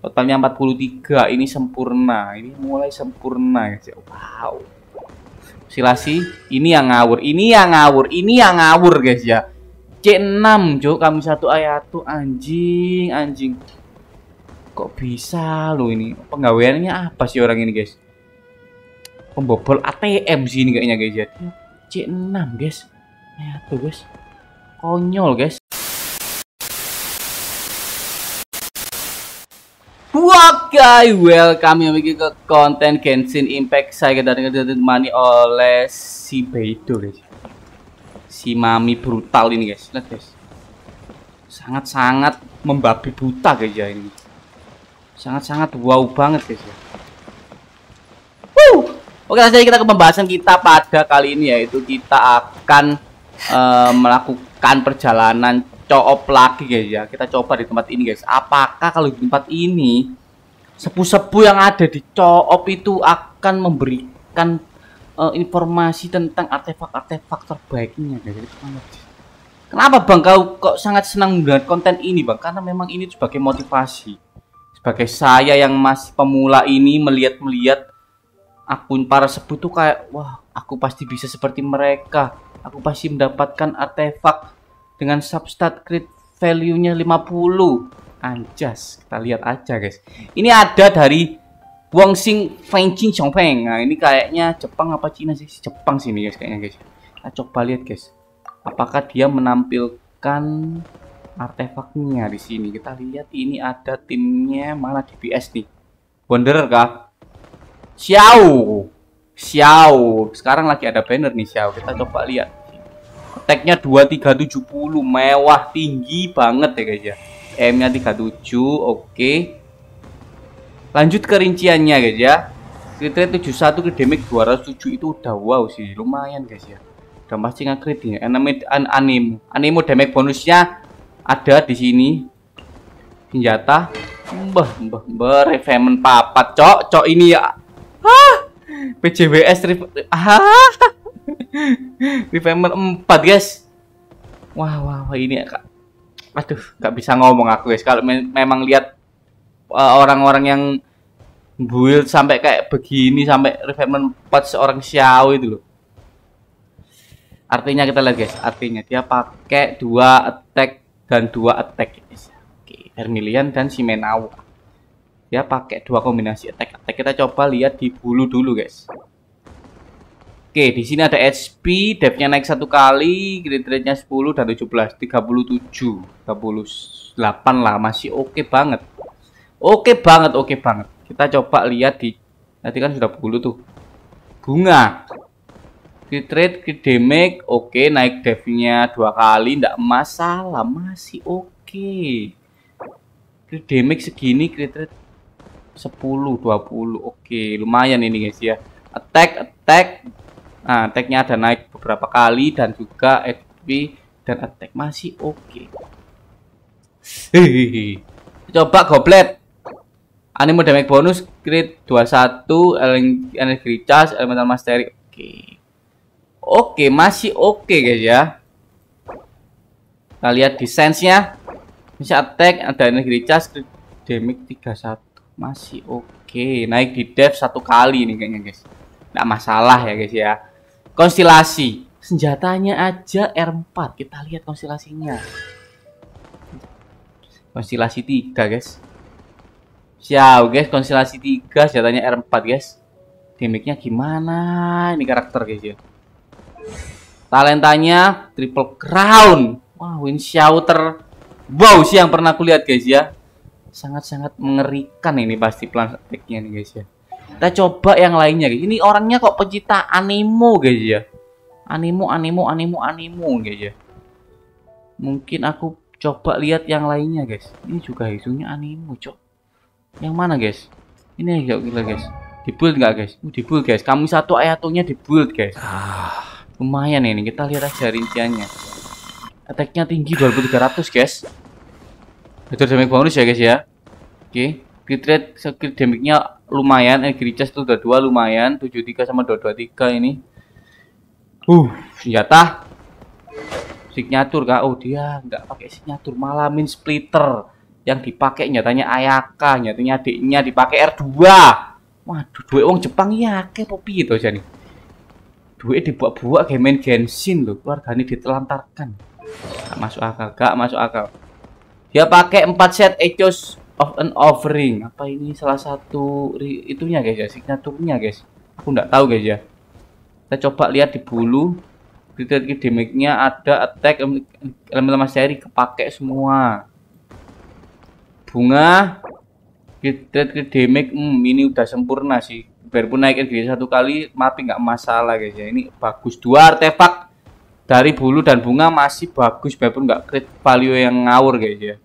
totalnya 43 ini sempurna ini mulai sempurna ya, wow silasi ini yang ngawur ini yang ngawur ini yang ngawur guys ya C6 cuk kami satu ayat tuh anjing anjing kok bisa lo ini penggaweannya apa sih orang ini guys pembobol ATM sih ini kayaknya guys ya C6 guys ayat tuh guys konyol guys What guys, welcome yang ke konten Genshin Impact saya kedatangan ditemani oleh si Beidou guys. Si mami brutal ini guys. Lihat guys. Sangat-sangat membabi buta guys ya ini. Sangat-sangat wow banget guys ya. Woo! Oke, langsung kita ke pembahasan kita pada kali ini yaitu kita akan uh, melakukan perjalanan co-op lagi guys ya. Kita coba di tempat ini guys. Apakah kalau di tempat ini sepu-sepu yang ada di co-op itu akan memberikan uh, informasi tentang artefak-artefak terbaiknya guys. Kenapa Bang kau kok sangat senang dengan konten ini Bang? Karena memang ini sebagai motivasi. Sebagai saya yang masih pemula ini melihat-melihat akun para sepu itu kayak wah, aku pasti bisa seperti mereka. Aku pasti mendapatkan artefak dengan substat crit value-nya 50. Anjas, kita lihat aja guys. Ini ada dari Wangxing Fengqing Chongfeng. Nah, ini kayaknya Jepang apa Cina sih? Jepang sih ini guys kayaknya guys. Kita coba lihat guys. Apakah dia menampilkan artefaknya di sini? Kita lihat ini ada timnya mana DPS nih. Wonder kah? Xiao. Xiao. Sekarang lagi ada banner nih Xiao. Kita coba lihat tagnya 2370 mewah tinggi banget ya guys ya M nya 37 oke okay. lanjut ke rinciannya guys ya crit rate 71 ke damage 207 itu udah wow sih lumayan guys ya udah pasti ngekrit ya anime an animo anime damage bonusnya ada di sini senjata mbah mbah mbah revamen papat cok cok ini ya ah PJWS ah Revamer 4 guys wah wah, wah ini kak aduh nggak bisa ngomong aku guys kalau me memang lihat eh, orang-orang uh, yang build sampai kayak begini sampai Revamer 4 seorang Xiao itu loh artinya kita lihat guys artinya dia pakai dua attack dan dua attack guys oke Vermilion dan si Menawa dia pakai dua kombinasi attack attack kita coba lihat di bulu dulu guys Oke, di sini ada HP, depth-nya naik satu kali, grid rate-nya 10 dan 17, 37, 38 lah, masih oke okay banget. Oke okay banget, oke okay banget. Kita coba lihat di nanti kan sudah bulu tuh. Bunga. Grid rate, grid damage, oke, okay, naik depth-nya dua kali, ndak masalah, masih oke. Okay. Grid damage segini, grid rate 10, 20, oke, okay, lumayan ini guys ya. Attack, attack, Nah, attack-nya ada naik beberapa kali dan juga HP dan attack masih oke. Okay. Coba goblet. Animo damage bonus, crit 21, energy charge, elemental mastery. Oke. Okay. Oke, okay, masih oke okay, guys ya. Kita lihat defense-nya. Bisa attack, ada energy charge, crit damage 31. Masih oke. Okay. Naik di dev satu kali ini kayaknya guys. Nggak masalah ya guys ya konstelasi senjatanya aja R4 kita lihat konstelasinya konstelasi tiga, guys siap guys konstelasi tiga, senjatanya R4 guys damage gimana ini karakter guys ya talentanya triple crown wow win shouter wow sih yang pernah kulihat guys ya sangat-sangat mengerikan ini pasti plan attack nih guys ya kita coba yang lainnya. Gitu. Ini orangnya kok pecinta animo guys gitu, ya. Animo, animo, animo, animo guys gitu, ya. Mungkin aku coba lihat yang lainnya guys. Ini juga isunya animo cok. Yang mana guys? Ini ya gila guys. dibuild nggak guys? Uh, dibuild guys. Kami satu ayatonya dibuild guys. Ah. Lumayan ini. Kita lihat aja rinciannya. attacknya tinggi 2300 guys. Hajar damage bonus ya guys ya. Oke. Okay. Crit rate, damage-nya lumayan eh gereja tuh udah dua lumayan 73 sama 223 ini uh senjata signatur kak oh dia nggak pakai signatur malah min splitter yang dipakai nyatanya Ayaka nyatanya adiknya dipakai R2 waduh duit uang Jepang ya kayak popi itu jadi duit dibuat-buat kayak main Genshin loh keluarganya ditelantarkan gak masuk akal gak masuk akal dia pakai empat set Echos of an offering apa ini salah satu itunya guys ya signaturnya guys aku nggak tahu guys ya kita coba lihat di bulu critical damage-nya ada attack elemen lemah seri kepake semua bunga ke damage hmm, ini udah sempurna sih biarpun naik NGD satu kali mati nggak masalah guys ya ini bagus dua artefak dari bulu dan bunga masih bagus biarpun nggak crit value yang ngawur guys ya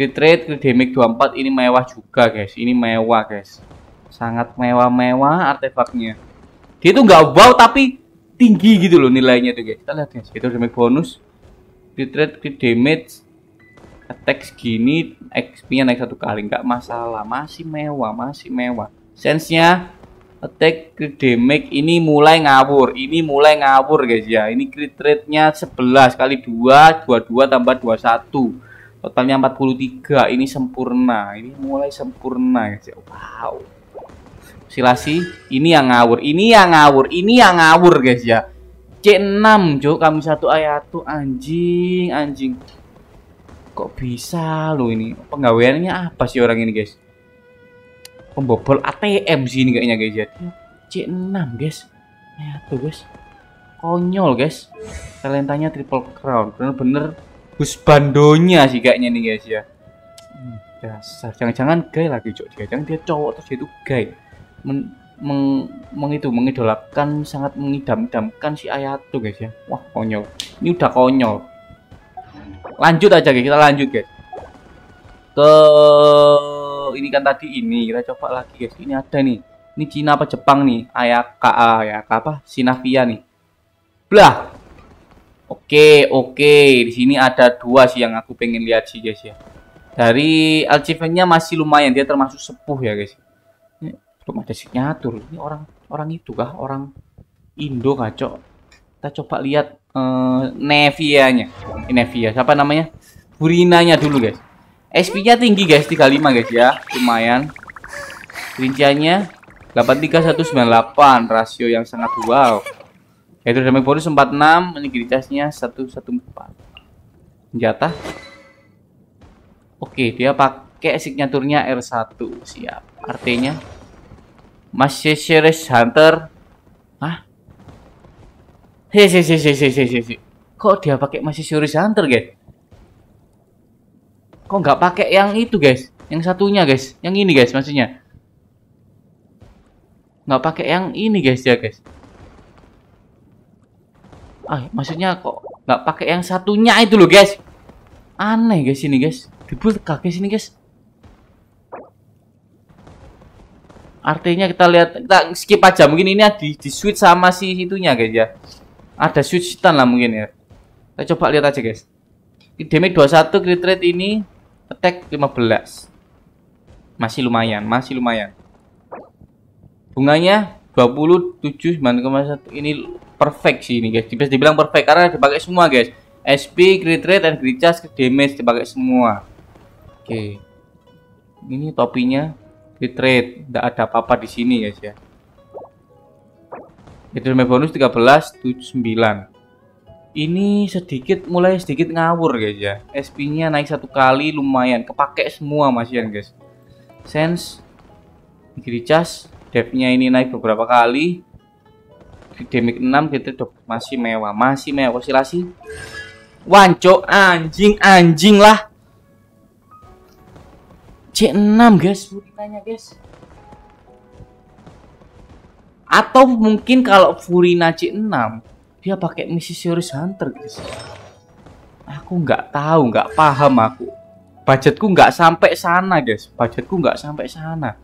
Crit rate, crit damage 24 ini mewah juga guys. Ini mewah guys. Sangat mewah-mewah artefaknya. Dia itu nggak wow tapi tinggi gitu loh nilainya tuh guys. Kita lihat guys. Itu damage bonus. Crit rate, crit damage. Attack segini, XP-nya naik satu kali. Nggak masalah. Masih mewah, masih mewah. Sense-nya attack crit damage ini mulai ngawur ini mulai ngawur guys ya ini crit rate nya 11 kali 2 22 tambah 21 totalnya 43 ini sempurna ini mulai sempurna guys ya, wow silasi ini yang ngawur ini yang ngawur ini yang ngawur guys ya C6 cok kami satu ayat tuh anjing anjing kok bisa lo ini penggaweannya apa sih orang ini guys pembobol ATM sih ini kayaknya guys ya C6 guys ayat tuh guys konyol guys talentanya triple crown bener-bener bandonya sih kayaknya nih guys ya hmm, dasar jangan-jangan gay lagi cok jangan dia cowok terus itu gay Men meng, meng itu mengidolakan sangat mengidam-idamkan si Ayato guys ya wah konyol ini udah konyol lanjut aja guys kita lanjut guys ke ini kan tadi ini kita coba lagi guys ini ada nih ini Cina apa Jepang nih Ayaka Ayaka apa Sinavia nih blah Oke, oke. Di sini ada dua sih yang aku pengen lihat sih, guys ya. Dari achievementnya masih lumayan, dia termasuk sepuh ya, guys. Ya. Ini belum ada signatur. Ini orang orang itu kah? Orang Indo kacau. Kita coba lihat uh, eh, nya. Ini Nevia, siapa namanya? Burinanya dulu, guys. SP-nya tinggi, guys. 35, guys ya. Lumayan. Rinciannya 83198, rasio yang sangat wow damage bonus 46, ini casnya 114. Senjata. Oke, dia pakai signaturnya R1. Siap. Artinya masih Series Hunter. Hah? Hei, hei, hei, hei, hei, hei. Kok dia pakai masih Series Hunter, guys? Kok nggak pakai yang itu, guys? Yang satunya, guys. Yang ini, guys, maksudnya. Nggak pakai yang ini, guys, ya, guys ah maksudnya kok nggak pakai yang satunya itu loh guys aneh guys ini guys dibuat kakek sini guys artinya kita lihat kita skip aja mungkin ini di, di switch sama si itunya guys ya ada switch setan lah mungkin ya kita coba lihat aja guys damage 21 crit rate ini attack 15 masih lumayan masih lumayan bunganya 27 9,1 ini perfect sih ini guys bisa dibilang perfect karena dipakai semua guys SP, crit rate, dan crit charge, damage dipakai semua oke okay. ini topinya crit rate tidak ada apa-apa di sini guys ya itu bonus 1379 ini sedikit mulai sedikit ngawur guys ya SP nya naik satu kali lumayan kepake semua masian guys sense crit depth nya ini naik beberapa kali Demik 6 gitu masih mewah masih mewah silasi wanco anjing anjing lah C6 guys Furinanya guys atau mungkin kalau Furina C6 dia pakai misi series hunter guys aku nggak tahu nggak paham aku budgetku nggak sampai sana guys budgetku nggak sampai sana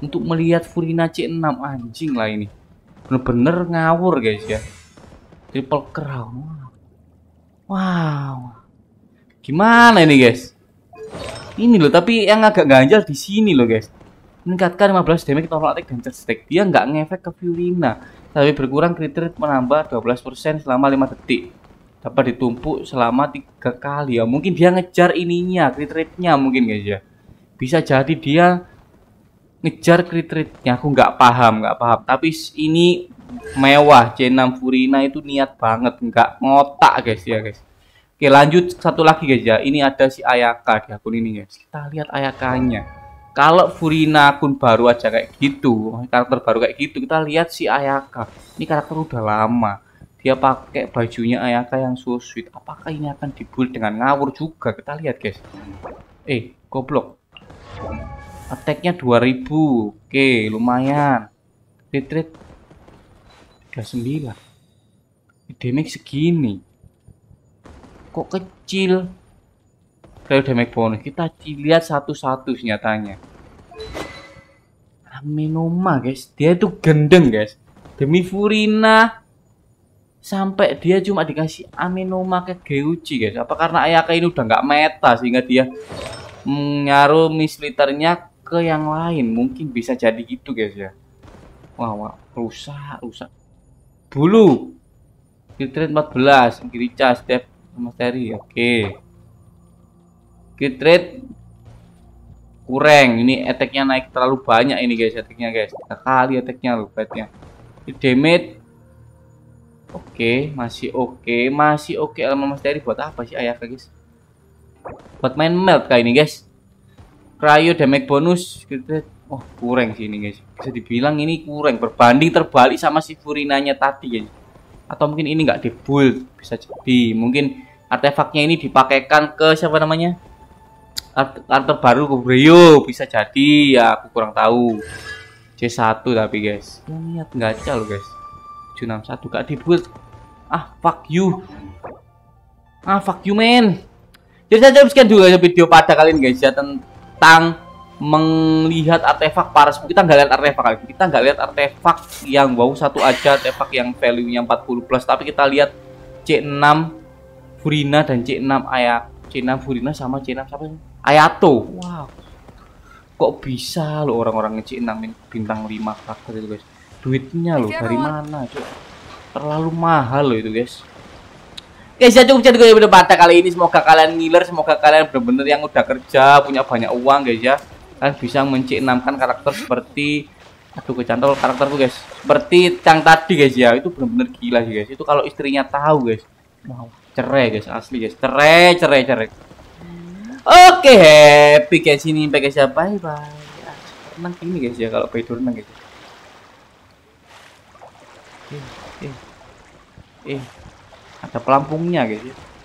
untuk melihat Furina C6 anjing lah ini bener-bener ngawur guys ya triple crown wow gimana ini guys ini loh tapi yang agak ganjal di sini loh guys meningkatkan 15 damage total attack dan charge attack dia nggak ngefek ke Fiorina tapi berkurang rate menambah 12% selama 5 detik dapat ditumpuk selama tiga kali ya mungkin dia ngejar ininya nya mungkin guys ya bisa jadi dia ngejar crit rate-nya aku nggak paham nggak paham tapi ini mewah C6 Furina itu niat banget nggak ngotak guys ya guys Oke lanjut satu lagi guys ya ini ada si Ayaka di akun ini guys kita lihat Ayakanya kalau Furina akun baru aja kayak gitu karakter baru kayak gitu kita lihat si Ayaka ini karakter udah lama dia pakai bajunya Ayaka yang so sweet apakah ini akan dibul dengan ngawur juga kita lihat guys eh goblok attacknya 2000 oke lumayan rate 39 damage segini kok kecil kalau damage bonus kita dilihat satu-satu nyatanya Aminoma guys dia itu gendeng guys demi Furina sampai dia cuma dikasih Aminoma ke Geuchi guys apa karena Ayaka ini udah nggak meta sehingga dia mengaruh misliternya ke yang lain mungkin bisa jadi gitu guys ya wah, wah rusak rusak bulu kitrate 14 Gerica step sama oke okay. kitrate kurang ini attacknya naik terlalu banyak ini guys attacknya guys sekali kali attacknya loh damage oke okay. masih oke okay. masih oke okay. elemen misteri buat apa sih ayah guys buat main melt kayak ini guys Krayo damage bonus gitu. Oh, kurang sih ini, guys. Bisa dibilang ini kurang berbanding terbalik sama si Furinanya tadi, guys. Atau mungkin ini nggak dibuild, bisa jadi. Mungkin artefaknya ini dipakaikan ke siapa namanya? Art baru ke Brio bisa jadi ya aku kurang tahu. C1 tapi guys. Ya niat aja loh guys. 761 gak dibuild. Ah, fuck you. Ah, fuck you, man. Jadi saya cukup sekian dulu video pada kali ini guys ya tentang tentang melihat artefak paras kita nggak lihat artefak kali kita nggak lihat artefak yang wow satu aja artefak yang value nya 40 plus tapi kita lihat C6 Furina dan C6 Ayat, C6 Furina sama C6 siapa Ayato wow kok bisa lo orang-orang C6 bintang 5 karakter itu guys duitnya loh dari mana cuy terlalu mahal loh itu guys Ya sudah cukup jadi video ya, pada kali ini semoga kalian ngiler, semoga kalian benar-benar yang udah kerja punya banyak uang guys ya. Kalian bisa menciptakan karakter seperti aduh kecantol karakterku guys seperti yang tadi guys ya itu benar-benar gila sih guys itu kalau istrinya tahu guys mau wow, cerai guys asli guys cerai cerai cerai oke okay, happy guys ini Bye guys ya bye bye menang ini guys ya kalau pay menang guys eh eh eh ada pelampungnya gitu